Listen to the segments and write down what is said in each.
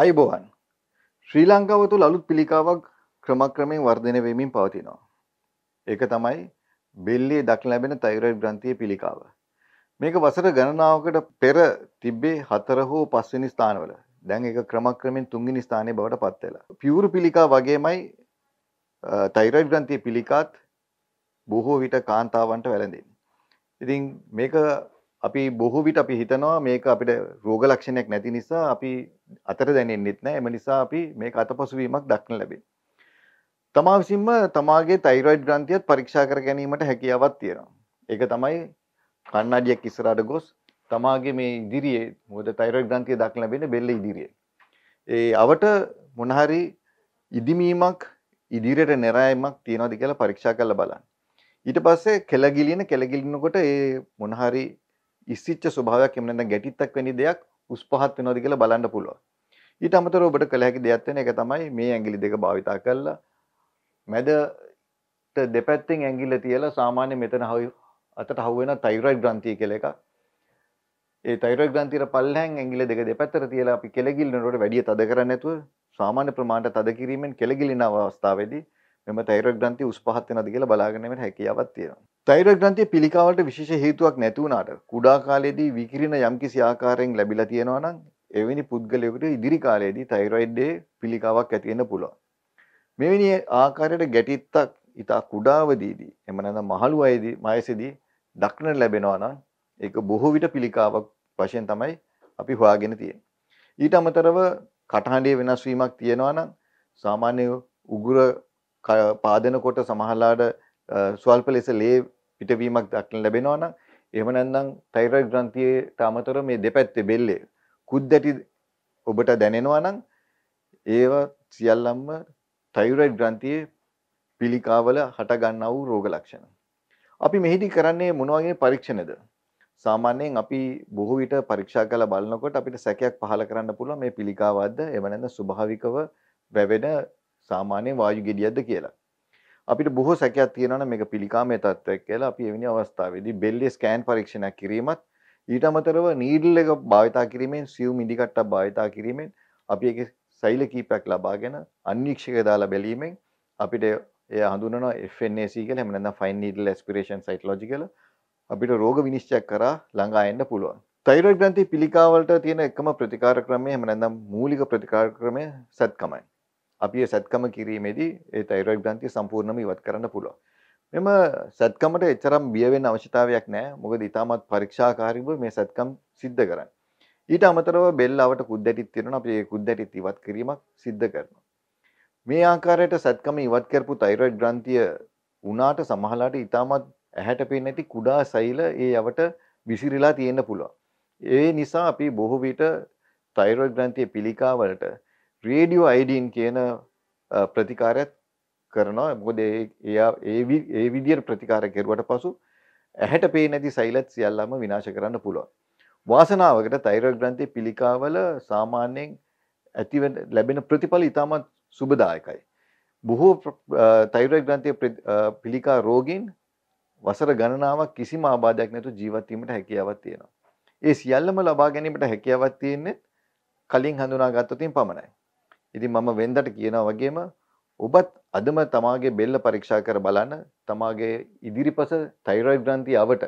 අයිබෝවන් ශ්‍රී ලංකාව තුළ අලුත් පිළිකාවක් ක්‍රමක්‍රමයෙන් වර්ධනය වෙමින් පවතිනවා. ඒක තමයි බෙල්ලේ දක් ලැබෙන තෛරයිඩ් ග්‍රන්ථිය පිළිකාව. මේක වසර ගණනාවකට පෙර තිබ්බේ හතර හෝ පස්වෙනි ස්ථානවල දැන් එක ක්‍රමක්‍රමෙන් තුන්ගිනි ස්ථානය බවට පත්වෙලා. පියවුරු පිළිකා වගේමයි තෛරයිඩ් ග්‍රන්ථිය පිළිකාත් බොහෝ විට කාන්තාවන්ට වැළඳින්. ඉතින් මේක අපි බොහෝ විට අපි හිතනවා මේක අපිට රෝග ලක්ෂණයක් නැති නිසා අපි අතට දැනෙන්නෙත් නෑ එම නිසා අපි මේක අතපසුවීමක් දක්න ලැබේ. තමා විසින්ම තමාගේ තයිරොයිඩ් ග්‍රන්ථියත් පරීක්ෂා කර ගැනීමට හැකියාවක් තියෙනවා. ඒක තමයි කන්නඩියක් ඉස්සරහට ගොස් තමාගේ මේ ඉදිරියේ මොකද තයිරොයිඩ් ග්‍රන්ථිය දක්න ලැබෙන බෙල්ල ඉදිරියේ. ඒ අවට මොනහරි ඉදිමීමක් ඉදිරියට නැරෑමක් තියෙනවද කියලා පරීක්ෂා කරලා බලන්න. ඊට පස්සේ කෙලගිලින කෙලගිලිනකොට ඒ මොනහරි ඉස්සිච්ච ස්වභාවයක් එහෙම නැත්නම් ගැටිත්තක් වැනි දෙයක් උස් පහත් වෙනවද කියලා බලන්න පුළුවන්. ඊට අමතරව ඔබට කළ හැකි දෙයක් වෙන එක තමයි මේ ඇඟිලි දෙක භාවිතා කරලා මැදට දෙපැත්තෙන් ඇඟිල්ල තියලා සාමාන්‍ය මෙතන අතට හවු වෙන තයිරොයිඩ් ග්‍රන්ථිය කියලා එකක්. ඒ තයිරොයිඩ් ග්‍රන්ථියේ පල්ලෙහාන් ඇඟිල්ල දෙක දෙපැත්තට තියලා අපි කෙලගිල්ලනකොට වැඩි තද කරන්නේ නැතුව සාමාන්‍ය ප්‍රමාණයට තද කිරීමෙන් කෙලගිලින අවස්ථාවේදී මෙම තෛර ග්‍රන්ථය උස් පහත් වෙනද කියලා බලාගැනීමට හැකියාවක් තියෙනවා. තෛර ග්‍රන්ථිය පිළිකාවලට විශේෂ හේතුවක් නැති වුණාට කුඩා කාලයේදී විකිරණ යම්කිසි ආකාරයෙන් ලැබිලා තියෙනවා නම් එවැනි පුද්ගලයෙකුට ඉදිරි කාලයේදී තෛරොයිඩ් පිළිකාවක් ඇති වෙන්න පුළුවන්. මෙවැනි ආකාරයට ගැටිත්තක් ඉතා කුඩාවදීදී එම නැත්නම් මහලු වයදී වයසේදී දක්නට ලැබෙනවා නම් ඒක බොහෝ විට පිළිකාවක් වශයෙන් තමයි අපි හොයාගෙන තියෙන්නේ. ඊට අමතරව කටහඬේ වෙනස් වීමක් තියෙනවා නම් සාමාන්‍ය උගුර පාදනකොට සමහලාට ස්වල්ප ලෙස ලේ පිටවීමක් දක්න ලැබෙනවා නම් එහෙම නැත්නම් තෛරොයිඩ් ග්‍රන්ථියට අමතර මේ දෙපැත්තේ බෙල්ලේ කුද්දැටි ඔබට දැනෙනවා නම් ඒව සියල්ලම තෛරොයිඩ් ග්‍රන්ථියේ පිළිකාවල හට ගන්නා වූ රෝග ලක්ෂණ. අපි මෙහිදී කරන්නේ මොන වගේ පරීක්ෂණද? සාමාන්‍යයෙන් අපි බොහෝ විට පරීක්ෂා කරලා බලනකොට අපිට සැකයක් පහළ කරන්න පුළුවන් මේ පිළිකාවද්ද එව නැත්නම් ස්වභාවිකව වැවෙන සාමාන්‍ය වායු ගෙඩියක්ද කියලා. අපිට බොහෝ සැකයක් තියෙනවා මේක පිළිකාමේ තත්ත්වයක් කියලා අපි එවැනි අවස්ථාවේදී බෙල්ලේ ස්කෑන් පරීක්ෂණයක් කිරීමත් ඊට අමතරව නීඩල් එක භාවිතා කිරීමෙන් සියුම් ඉදි කට්ටක් භාවිතා කිරීමෙන් අපි ඒකේ සෛල කීපයක් ලබාගෙන අන්වීක්ෂක දාලා බැලීමෙන් අපිට එය හඳුන්වනවා FNAC කියලා එහෙම නැත්නම් fine needle aspiration cytological අපිට රෝග විනිශ්චය කරා ළඟා එන්න පුළුවන්. තෛරොයිඩ් ග්‍රන්ථි පිළිකාවලට තියෙන එකම ප්‍රතිකාර ක්‍රමය එහෙම නැත්නම් මූලික ප්‍රතිකාර ක්‍රමය සත්කමයි. අපි සැත්කම කිරීමේදී ඒ තයිරොයිඩ් ග්‍රන්ථිය සම්පූර්ණයෙන්ම ඉවත් කරන්න පුළුවන්. මෙම සැත්කමට එච්චරම් බිය වෙන්න අවශ්‍යතාවයක් නැහැ. මොකද ඊටමත් පරීක්ෂාකාරීව මේ සැත්කම් සිද්ධ කරන්නේ. ඊට අමතරව බෙල්ලාවට කුද්දැටිත් තියෙනවා. අපි ඒ කුද්දැටිත් ඉවත් කිරීමක් සිද්ධ කරනවා. මේ ආකාරයට සැත්කම ඉවත් කරපු තයිරොයිඩ් ග්‍රන්ථිය උනාට සමහරලාට ඊටමත් ඇහැට පේන්නේ නැති කුඩා සෛල ඒ යවට විසිරීලා තියෙන්න පුළුවන්. ඒ නිසා අපි බොහෝ විට තයිරොයිඩ් ග්‍රන්ථියේ පිළිකාවලට රේඩියෝ අයිඩීන් කියන ප්‍රතිකාරයක් කරනවා මොකද එයා ඒ විදියට ප්‍රතිකාර කෙරුවට පසු ඇහැට පේන ඇති සෛලත් සියල්ලම විනාශ කරන්න පුළුවන්. වාසනාවකට තෛරොයිඩ් ග්‍රන්ථි පිළිකාවල සාමාන්‍යයෙන් ඇති ලැබෙන ප්‍රතිඵල ඉතාමත් සුබදායකයි. බොහෝ තෛරොයිඩ් ග්‍රන්ථිය පිළිකා රෝගීන් වසර ගණනාවක් කිසිම ආබාධයක් නැතුව ජීවත් වීමට හැකියාවක් තියෙනවා. ඒ සියල්ලම ලබා ගැනීමට හැකියාවක් තියෙන්නේ කලින් හඳුනාගත්තොතින් පමණයි. ඉතින් මම වෙන්දට කියනා වගේම ඔබත් අදම තමාගේ බෙල්ල පරීක්ෂා කර බලන්න තමාගේ ඉදිරිපස තයිරොයිඩ් ග්‍රන්ථි අවට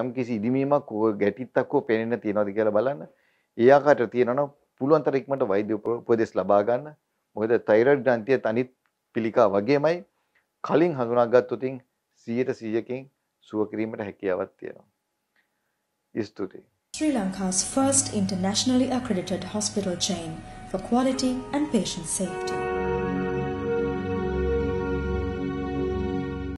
යම් කිසි ඉදිමීමක් ගැටිත්තක් හෝ පේනෙන්න තියෙනවද කියලා බලන්න. ඒ ආකාරයට තියෙනවා පුළුවන් තරම් ඉක්මනට වෛද්‍ය උපදෙස් ලබා ගන්න. මොකද තයිරොයිඩ් ග්‍රන්ථිය තනිත් පිළිකා වගේමයි කලින් හඳුනාගත්තොත් 100ට 100කින් සුව කිරීමට හැකියාවක් තියෙනවා. ස්තුතියි. Sri Lanka's first internationally accredited hospital chain for quality and patient safety.